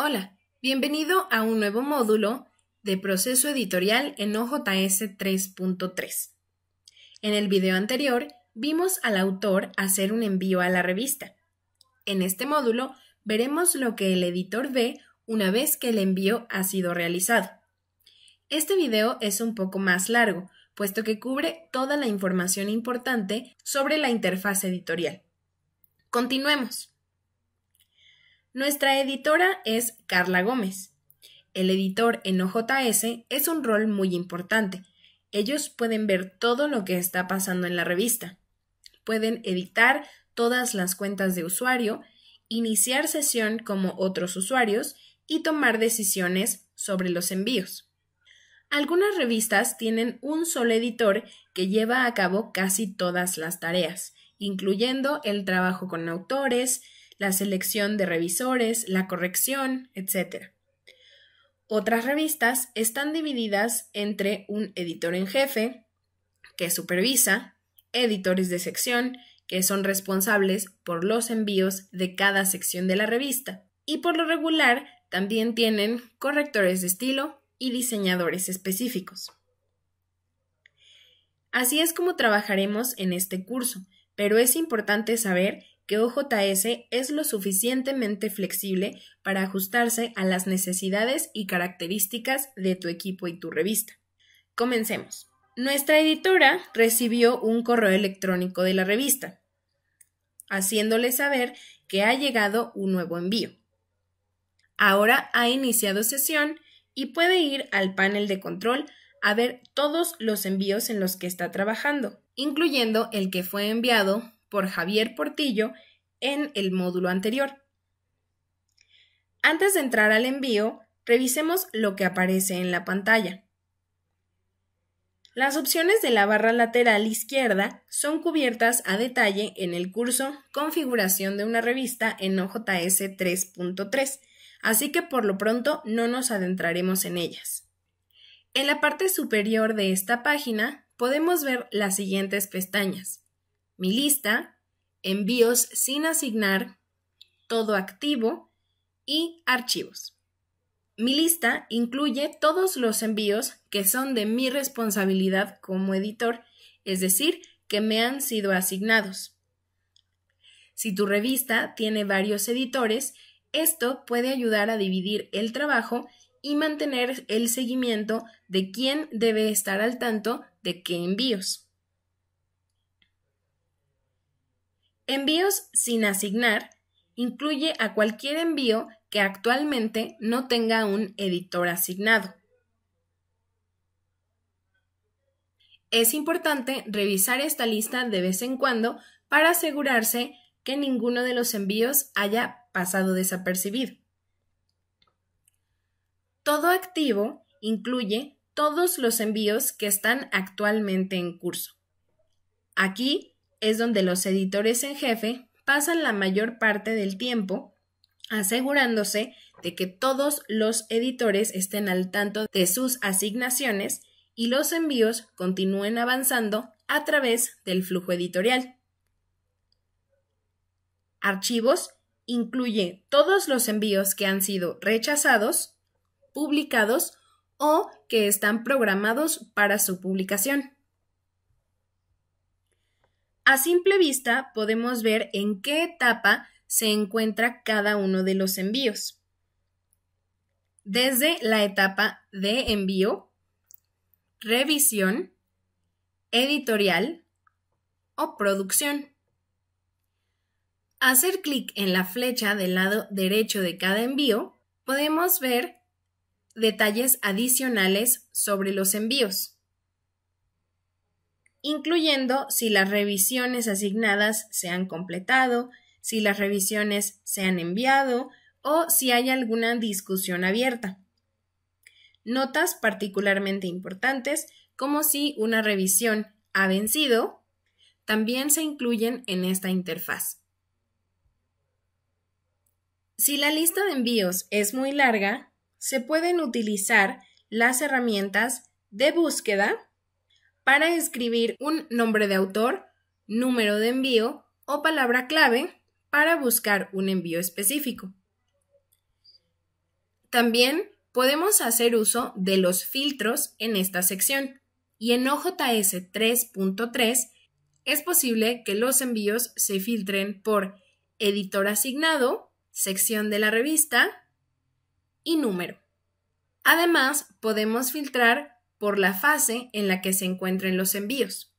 Hola, bienvenido a un nuevo módulo de proceso editorial en OJS 3.3. En el video anterior vimos al autor hacer un envío a la revista. En este módulo veremos lo que el editor ve una vez que el envío ha sido realizado. Este video es un poco más largo, puesto que cubre toda la información importante sobre la interfaz editorial. Continuemos. Nuestra editora es Carla Gómez. El editor en OJS es un rol muy importante. Ellos pueden ver todo lo que está pasando en la revista. Pueden editar todas las cuentas de usuario, iniciar sesión como otros usuarios y tomar decisiones sobre los envíos. Algunas revistas tienen un solo editor que lleva a cabo casi todas las tareas, incluyendo el trabajo con autores, la selección de revisores, la corrección, etc. Otras revistas están divididas entre un editor en jefe, que supervisa, editores de sección, que son responsables por los envíos de cada sección de la revista. Y por lo regular, también tienen correctores de estilo y diseñadores específicos. Así es como trabajaremos en este curso, pero es importante saber que OJS es lo suficientemente flexible para ajustarse a las necesidades y características de tu equipo y tu revista. Comencemos. Nuestra editora recibió un correo electrónico de la revista, haciéndole saber que ha llegado un nuevo envío. Ahora ha iniciado sesión y puede ir al panel de control a ver todos los envíos en los que está trabajando, incluyendo el que fue enviado por Javier Portillo en el módulo anterior. Antes de entrar al envío, revisemos lo que aparece en la pantalla. Las opciones de la barra lateral izquierda son cubiertas a detalle en el curso Configuración de una revista en OJS 3.3, así que por lo pronto no nos adentraremos en ellas. En la parte superior de esta página podemos ver las siguientes pestañas mi lista, envíos sin asignar, todo activo y archivos. Mi lista incluye todos los envíos que son de mi responsabilidad como editor, es decir, que me han sido asignados. Si tu revista tiene varios editores, esto puede ayudar a dividir el trabajo y mantener el seguimiento de quién debe estar al tanto de qué envíos. Envíos sin asignar incluye a cualquier envío que actualmente no tenga un editor asignado. Es importante revisar esta lista de vez en cuando para asegurarse que ninguno de los envíos haya pasado desapercibido. Todo activo incluye todos los envíos que están actualmente en curso. Aquí es donde los editores en jefe pasan la mayor parte del tiempo asegurándose de que todos los editores estén al tanto de sus asignaciones y los envíos continúen avanzando a través del flujo editorial. Archivos incluye todos los envíos que han sido rechazados, publicados o que están programados para su publicación. A simple vista podemos ver en qué etapa se encuentra cada uno de los envíos. Desde la etapa de envío, revisión, editorial o producción. Hacer clic en la flecha del lado derecho de cada envío, podemos ver detalles adicionales sobre los envíos incluyendo si las revisiones asignadas se han completado, si las revisiones se han enviado o si hay alguna discusión abierta. Notas particularmente importantes como si una revisión ha vencido también se incluyen en esta interfaz. Si la lista de envíos es muy larga, se pueden utilizar las herramientas de búsqueda para escribir un nombre de autor, número de envío o palabra clave para buscar un envío específico. También podemos hacer uso de los filtros en esta sección y en OJS 3.3 es posible que los envíos se filtren por editor asignado, sección de la revista y número. Además, podemos filtrar por la fase en la que se encuentren los envíos.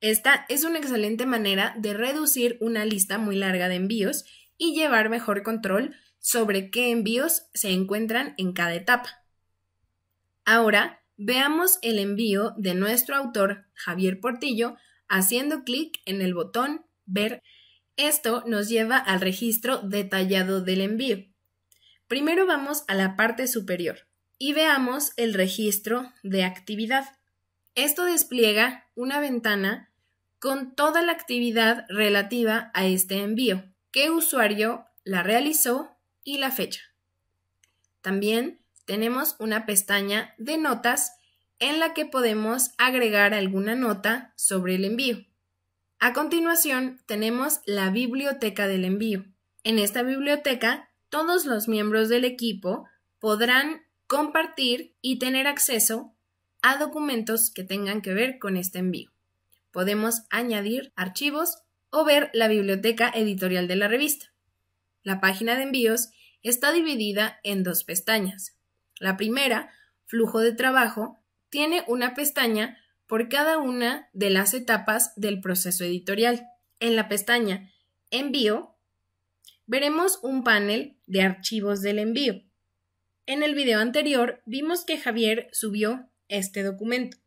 Esta es una excelente manera de reducir una lista muy larga de envíos y llevar mejor control sobre qué envíos se encuentran en cada etapa. Ahora veamos el envío de nuestro autor Javier Portillo haciendo clic en el botón Ver. Esto nos lleva al registro detallado del envío. Primero vamos a la parte superior y veamos el registro de actividad. Esto despliega una ventana con toda la actividad relativa a este envío, qué usuario la realizó y la fecha. También tenemos una pestaña de notas en la que podemos agregar alguna nota sobre el envío. A continuación tenemos la biblioteca del envío. En esta biblioteca todos los miembros del equipo podrán compartir y tener acceso a documentos que tengan que ver con este envío. Podemos añadir archivos o ver la biblioteca editorial de la revista. La página de envíos está dividida en dos pestañas. La primera, flujo de trabajo, tiene una pestaña por cada una de las etapas del proceso editorial. En la pestaña Envío, veremos un panel de archivos del envío. En el video anterior vimos que Javier subió este documento.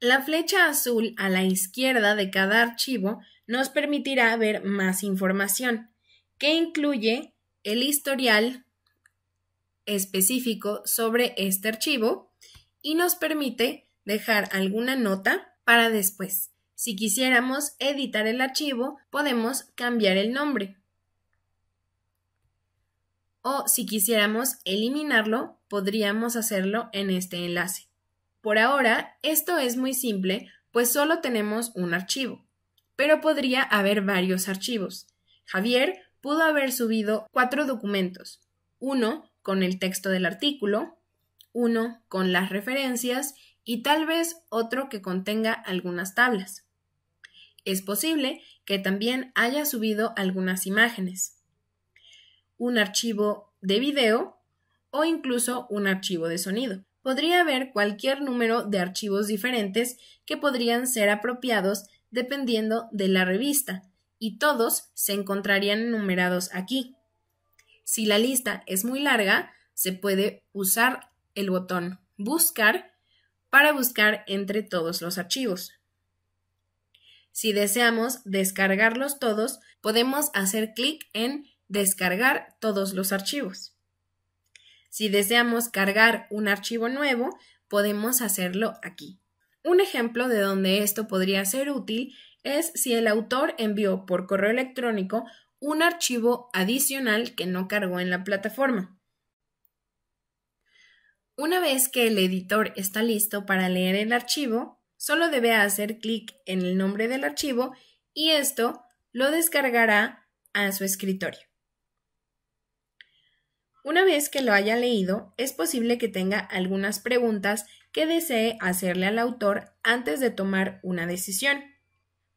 La flecha azul a la izquierda de cada archivo nos permitirá ver más información, que incluye el historial específico sobre este archivo y nos permite dejar alguna nota para después. Si quisiéramos editar el archivo, podemos cambiar el nombre o si quisiéramos eliminarlo, podríamos hacerlo en este enlace. Por ahora, esto es muy simple, pues solo tenemos un archivo, pero podría haber varios archivos. Javier pudo haber subido cuatro documentos, uno con el texto del artículo, uno con las referencias y tal vez otro que contenga algunas tablas. Es posible que también haya subido algunas imágenes un archivo de video o incluso un archivo de sonido. Podría haber cualquier número de archivos diferentes que podrían ser apropiados dependiendo de la revista, y todos se encontrarían numerados aquí. Si la lista es muy larga, se puede usar el botón Buscar para buscar entre todos los archivos. Si deseamos descargarlos todos, podemos hacer clic en descargar todos los archivos. Si deseamos cargar un archivo nuevo, podemos hacerlo aquí. Un ejemplo de donde esto podría ser útil es si el autor envió por correo electrónico un archivo adicional que no cargó en la plataforma. Una vez que el editor está listo para leer el archivo, solo debe hacer clic en el nombre del archivo y esto lo descargará a su escritorio. Una vez que lo haya leído, es posible que tenga algunas preguntas que desee hacerle al autor antes de tomar una decisión.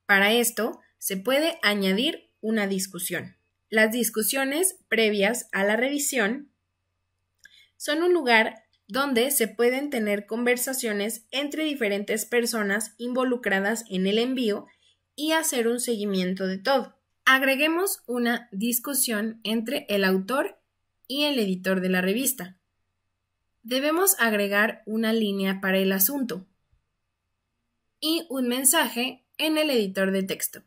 Para esto, se puede añadir una discusión. Las discusiones previas a la revisión son un lugar donde se pueden tener conversaciones entre diferentes personas involucradas en el envío y hacer un seguimiento de todo. Agreguemos una discusión entre el autor y el editor de la revista. Debemos agregar una línea para el asunto y un mensaje en el editor de texto.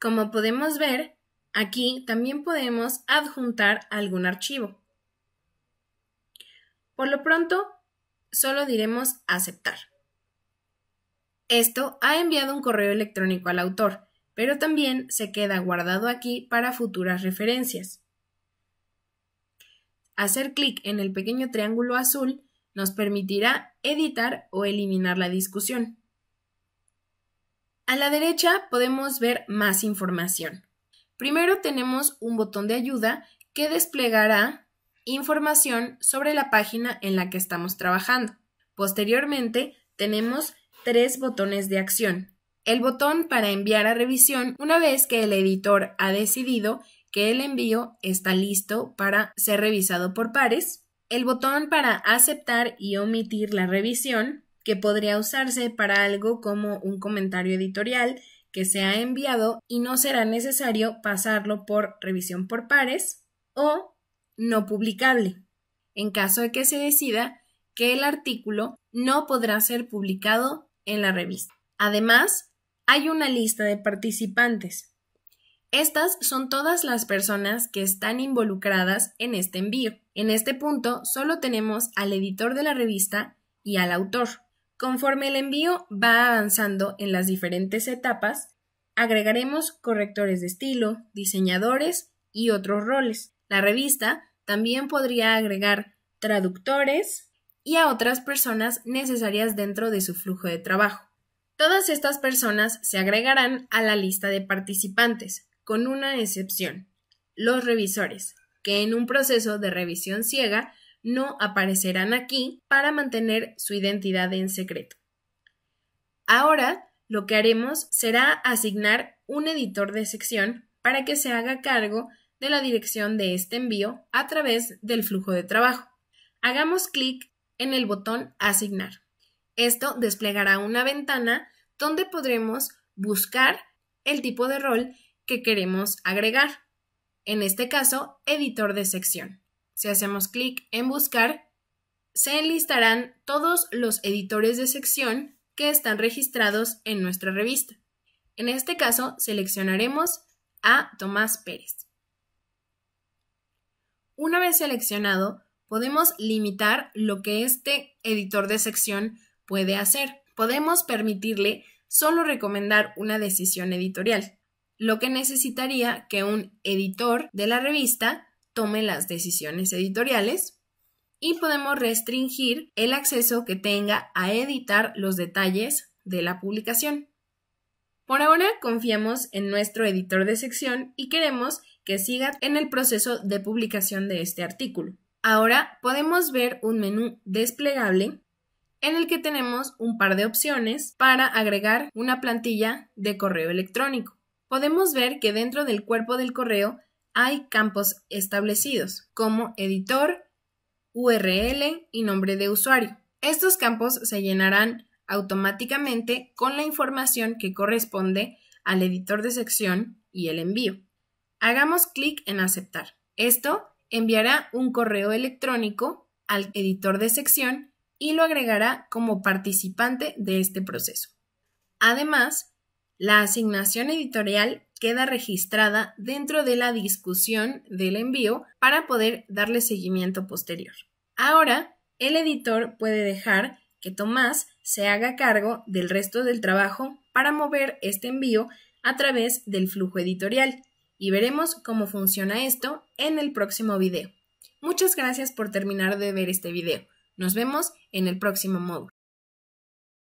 Como podemos ver, aquí también podemos adjuntar algún archivo. Por lo pronto, solo diremos aceptar. Esto ha enviado un correo electrónico al autor, pero también se queda guardado aquí para futuras referencias. Hacer clic en el pequeño triángulo azul nos permitirá editar o eliminar la discusión. A la derecha podemos ver más información. Primero tenemos un botón de ayuda que desplegará información sobre la página en la que estamos trabajando. Posteriormente tenemos tres botones de acción. El botón para enviar a revisión una vez que el editor ha decidido que el envío está listo para ser revisado por pares, el botón para aceptar y omitir la revisión, que podría usarse para algo como un comentario editorial que se ha enviado y no será necesario pasarlo por revisión por pares, o no publicable, en caso de que se decida que el artículo no podrá ser publicado en la revista. Además, hay una lista de participantes, estas son todas las personas que están involucradas en este envío. En este punto solo tenemos al editor de la revista y al autor. Conforme el envío va avanzando en las diferentes etapas, agregaremos correctores de estilo, diseñadores y otros roles. La revista también podría agregar traductores y a otras personas necesarias dentro de su flujo de trabajo. Todas estas personas se agregarán a la lista de participantes, con una excepción, los revisores, que en un proceso de revisión ciega no aparecerán aquí para mantener su identidad en secreto. Ahora, lo que haremos será asignar un editor de sección para que se haga cargo de la dirección de este envío a través del flujo de trabajo. Hagamos clic en el botón Asignar. Esto desplegará una ventana donde podremos buscar el tipo de rol que queremos agregar. En este caso, editor de sección. Si hacemos clic en buscar, se enlistarán todos los editores de sección que están registrados en nuestra revista. En este caso, seleccionaremos a Tomás Pérez. Una vez seleccionado, podemos limitar lo que este editor de sección puede hacer. Podemos permitirle solo recomendar una decisión editorial lo que necesitaría que un editor de la revista tome las decisiones editoriales y podemos restringir el acceso que tenga a editar los detalles de la publicación. Por ahora confiamos en nuestro editor de sección y queremos que siga en el proceso de publicación de este artículo. Ahora podemos ver un menú desplegable en el que tenemos un par de opciones para agregar una plantilla de correo electrónico podemos ver que dentro del cuerpo del correo hay campos establecidos como editor, URL y nombre de usuario. Estos campos se llenarán automáticamente con la información que corresponde al editor de sección y el envío. Hagamos clic en aceptar. Esto enviará un correo electrónico al editor de sección y lo agregará como participante de este proceso. Además, la asignación editorial queda registrada dentro de la discusión del envío para poder darle seguimiento posterior. Ahora, el editor puede dejar que Tomás se haga cargo del resto del trabajo para mover este envío a través del flujo editorial y veremos cómo funciona esto en el próximo video. Muchas gracias por terminar de ver este video. Nos vemos en el próximo módulo.